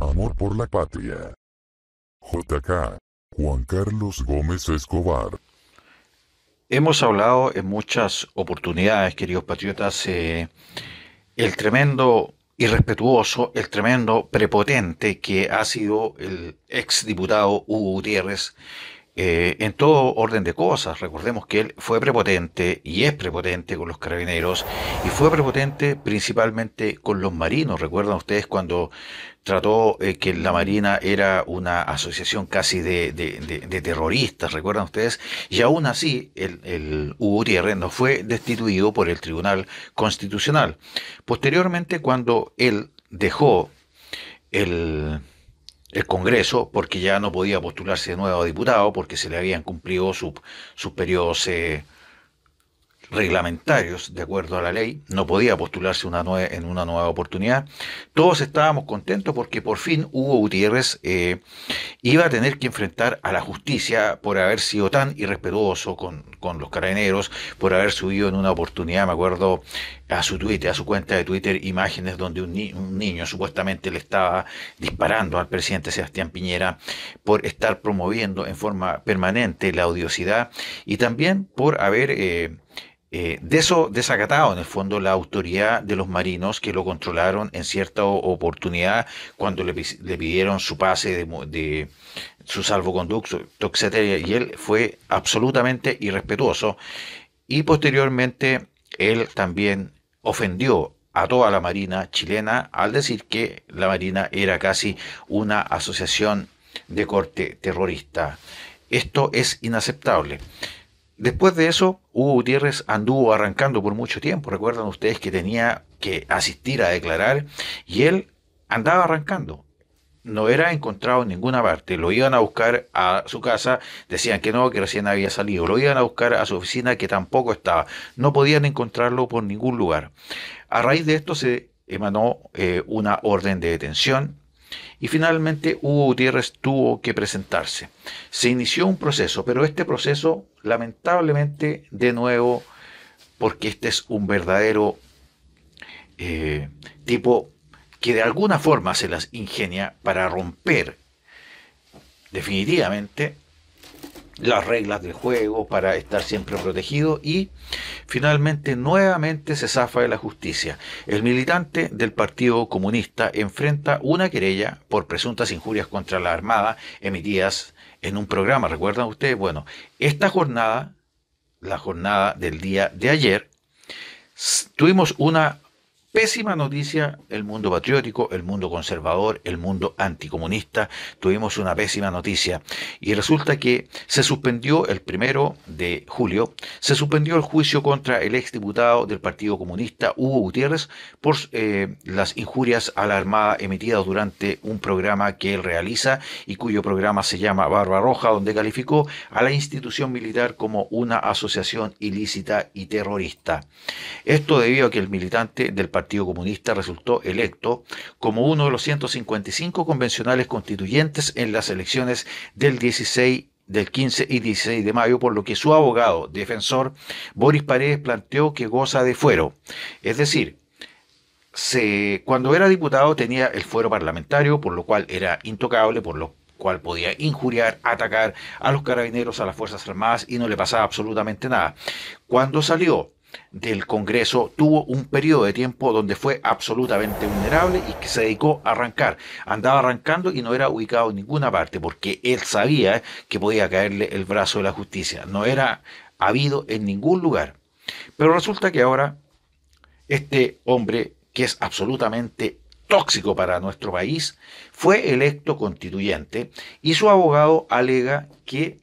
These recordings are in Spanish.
Amor por la patria. JK. Juan Carlos Gómez Escobar. Hemos hablado en muchas oportunidades, queridos patriotas, eh, el tremendo irrespetuoso, el tremendo prepotente que ha sido el ex diputado Hugo Gutiérrez, eh, en todo orden de cosas. Recordemos que él fue prepotente y es prepotente con los carabineros y fue prepotente principalmente con los marinos. Recuerdan ustedes cuando trató eh, que la Marina era una asociación casi de, terroristas, recuerdan ustedes, y aún así el, el no fue destituido por el Tribunal Constitucional. Posteriormente, cuando él dejó el el Congreso, porque ya no podía postularse de nuevo a diputado, porque se le habían cumplido sus su periodos eh, reglamentarios de acuerdo a la ley, no podía postularse una en una nueva oportunidad. Todos estábamos contentos porque por fin Hugo Gutiérrez eh, iba a tener que enfrentar a la justicia por haber sido tan irrespetuoso con, los carabineros, por haber subido en una oportunidad, me acuerdo, a su Twitter, a su cuenta de Twitter, imágenes donde un, niño supuestamente le estaba disparando al presidente Sebastián Piñera por estar promoviendo en forma permanente la odiosidad y también por haber... Eh, eh, de eso desacatado en el fondo la autoridad de los marinos que lo controlaron en cierta oportunidad cuando le, pidieron su pase de, su salvoconducto, etcétera, y él fue absolutamente irrespetuoso y posteriormente él también ofendió a toda la marina chilena al decir que la marina era casi una asociación de corte terrorista. Esto es inaceptable. Después de eso, Hugo Gutiérrez anduvo arrancando por mucho tiempo. Recuerdan ustedes que tenía que asistir a declarar y él andaba arrancando. No era encontrado en ninguna parte. Lo iban a buscar a su casa, decían que no, que recién había salido. Lo iban a buscar a su oficina, que tampoco estaba. No podían encontrarlo por ningún lugar. A raíz de esto se emanó eh, una orden de detención y finalmente Hugo Gutiérrez tuvo que presentarse. Se inició un proceso, pero este proceso, lamentablemente, de nuevo, porque este es un verdadero eh, tipo que de alguna forma se las ingenia para romper definitivamente las reglas del juego para estar siempre protegido y finalmente nuevamente se zafa de la justicia. El militante del Partido Comunista enfrenta una querella por presuntas injurias contra la Armada emitidas en un programa, ¿recuerdan ustedes? Bueno, esta jornada, la jornada del día de ayer, tuvimos una pésima noticia el mundo patriótico, el mundo conservador, el mundo anticomunista. Tuvimos una pésima noticia. Y resulta que se suspendió el primero de julio, se suspendió el juicio contra el exdiputado del Partido Comunista, Hugo Gutiérrez, por eh, las injurias a la Armada emitidas durante un programa que él realiza y cuyo programa se llama Barba Roja, donde calificó a la institución militar como una asociación ilícita y terrorista. Esto debido a que el militante del Partido Partido Comunista resultó electo como uno de los 155 convencionales constituyentes en las elecciones del 16 del 15 y 16 de mayo, por lo que su abogado defensor Boris Paredes planteó que goza de fuero. Es decir, se, cuando era diputado tenía el fuero parlamentario, por lo cual era intocable, por lo cual podía injuriar, atacar a los carabineros, a las Fuerzas Armadas y no le pasaba absolutamente nada. Cuando salió del Congreso tuvo un periodo de tiempo donde fue absolutamente vulnerable y que se dedicó a arrancar. Andaba arrancando y no era ubicado en ninguna parte porque él sabía que podía caerle el brazo de la justicia. No era habido en ningún lugar. Pero resulta que ahora este hombre, que es absolutamente tóxico para nuestro país, fue electo constituyente y su abogado alega que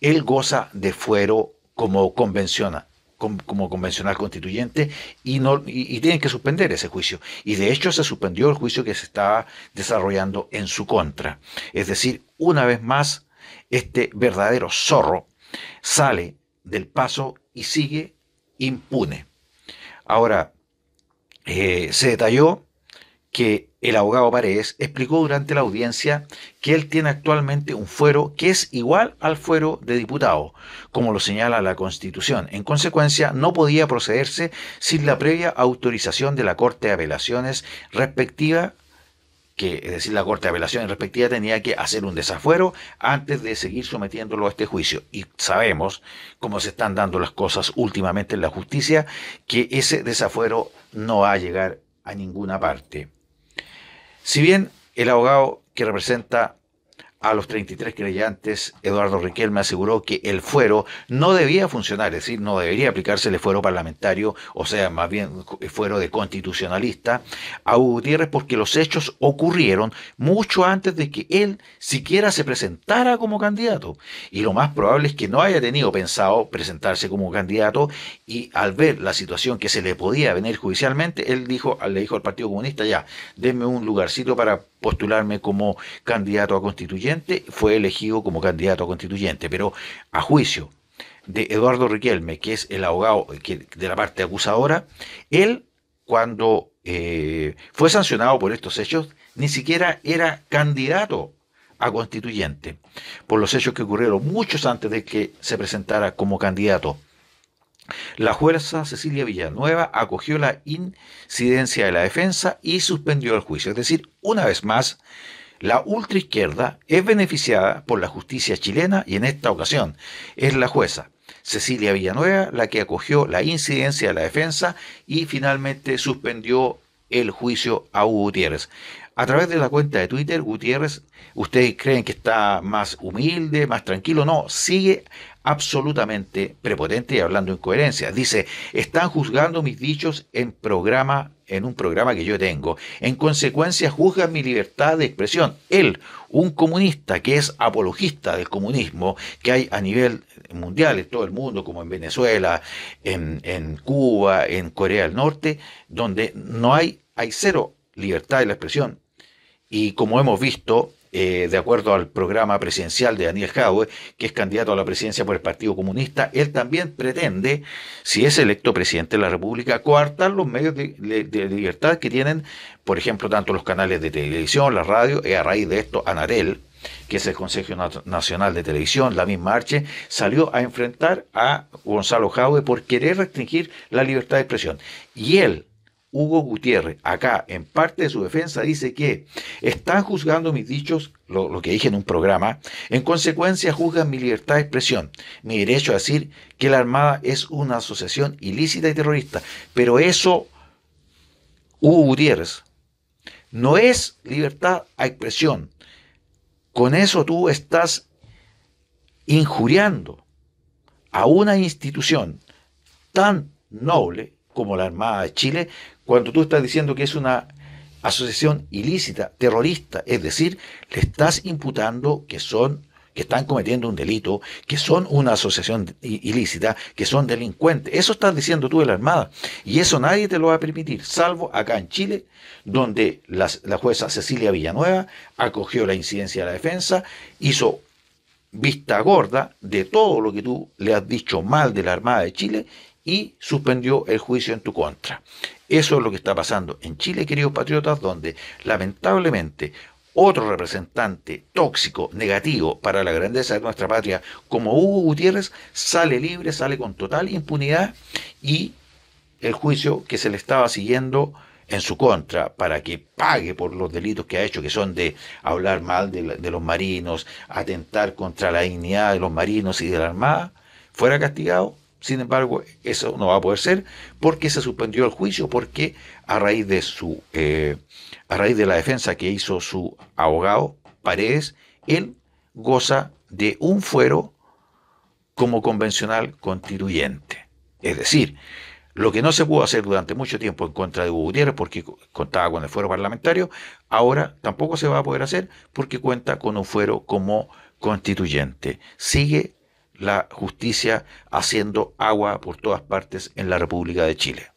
él goza de fuero como convenciona como convencional constituyente y, no, tienen que suspender ese juicio. Y de hecho se suspendió el juicio que se estaba desarrollando en su contra. Es decir, una vez más, este verdadero zorro sale del paso y sigue impune. Ahora, eh, se detalló que el abogado Paredes explicó durante la audiencia que él tiene actualmente un fuero que es igual al fuero de diputado, como lo señala la Constitución. En consecuencia, no podía procederse sin la previa autorización de la Corte de Apelaciones respectiva que es decir, la Corte de Apelaciones respectiva tenía que hacer un desafuero antes de seguir sometiéndolo a este juicio. Y sabemos como se están dando las cosas últimamente en la justicia, que ese desafuero no va a llegar a ninguna parte. Si bien el abogado que representa a los 33 creyentes, Eduardo Riquelme aseguró que el fuero no debía funcionar, es decir, no debería aplicarse el fuero parlamentario, o sea, más bien el fuero de constitucionalista, a Gutiérrez porque los hechos ocurrieron mucho antes de que él siquiera se presentara como candidato. Y lo más probable es que no haya tenido pensado presentarse como candidato y al ver la situación que se le podía venir judicialmente, él dijo, le dijo al Partido Comunista, ya, denme un lugarcito para postularme como candidato a constituyente, fue elegido como candidato a constituyente, pero a juicio de Eduardo Riquelme, que es el abogado eh, de la parte acusadora, él cuando eh, fue sancionado por estos hechos, ni siquiera era candidato a constituyente, por los hechos que ocurrieron muchos antes de que se presentara como candidato. La jueza Cecilia Villanueva acogió la incidencia de la defensa y suspendió el juicio. Es decir, una vez más, la ultraizquierda es beneficiada por la justicia chilena y en esta ocasión es la jueza Cecilia Villanueva la que acogió la incidencia de la defensa y finalmente suspendió el juicio a Hugo Gutiérrez. A través de la cuenta de Twitter, Gutiérrez, ¿ustedes creen que está más humilde, más tranquilo? No, sigue absolutamente prepotente y hablando coherencia. Dice, están juzgando mis dichos en programa en un programa que yo tengo. En consecuencia, juzgan mi libertad de expresión. Él, un comunista que es apologista del comunismo que hay a nivel mundial, en todo el mundo, como en Venezuela, en, en Cuba, en Corea del Norte, donde no hay, hay cero libertad de la expresión. Y como hemos visto, eh, de acuerdo al programa presidencial de Daniel Jaue, que es candidato a la presidencia por el Partido Comunista, él también pretende, si es electo presidente de la República, coartar los medios de, libertad que tienen, por ejemplo, tanto los canales de televisión, la radio, y a raíz de esto, Anarel, que es el Consejo Nacional de Televisión, la misma Arche, salió a enfrentar a Gonzalo Jaue por querer restringir la libertad de expresión. Y él, Hugo Gutiérrez, acá, en parte de su defensa, dice que están juzgando mis dichos, lo, que dije en un programa, en consecuencia juzgan mi libertad de expresión, mi derecho a decir que la Armada es una asociación ilícita y terrorista. Pero eso, Hugo Gutiérrez, no es libertad a expresión. Con eso tú estás injuriando a una institución tan noble como la Armada de Chile, cuando tú estás diciendo que es una asociación ilícita, terrorista, es decir, le estás imputando que son que están cometiendo un delito, que son una asociación ilícita, que son delincuentes. Eso estás diciendo tú de la Armada. Y eso nadie te lo va a permitir, salvo acá en Chile, donde la, la jueza Cecilia Villanueva acogió la incidencia de la defensa, hizo vista gorda de todo lo que tú le has dicho mal de la Armada de Chile y suspendió el juicio en tu contra. Eso es lo que está pasando en Chile, queridos patriotas, donde lamentablemente otro representante tóxico, negativo para la grandeza de nuestra patria, como Hugo Gutiérrez, sale libre, sale con total impunidad y el juicio que se le estaba siguiendo en su contra para que pague por los delitos que ha hecho, que son de hablar mal de, los marinos, atentar contra la dignidad de los marinos y de la Armada, fuera castigado sin embargo, eso no va a poder ser porque se suspendió el juicio, porque a raíz de su, eh, a raíz de la defensa que hizo su abogado Paredes, él goza de un fuero como convencional constituyente. Es decir, lo que no se pudo hacer durante mucho tiempo en contra de Hugo Gutiérrez porque contaba con el fuero parlamentario, ahora tampoco se va a poder hacer porque cuenta con un fuero como constituyente. Sigue la justicia haciendo agua por todas partes en la República de Chile.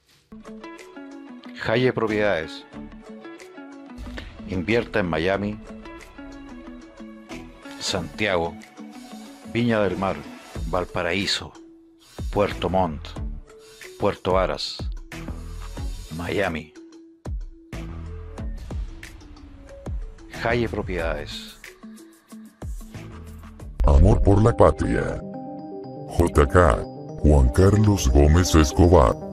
Jaye Propiedades. Invierta en Miami, Santiago, Viña del Mar, Valparaíso, Puerto Montt, Puerto Aras, Miami. Jaye Propiedades. Amor por la patria. JK. Juan Carlos Gómez Escobar.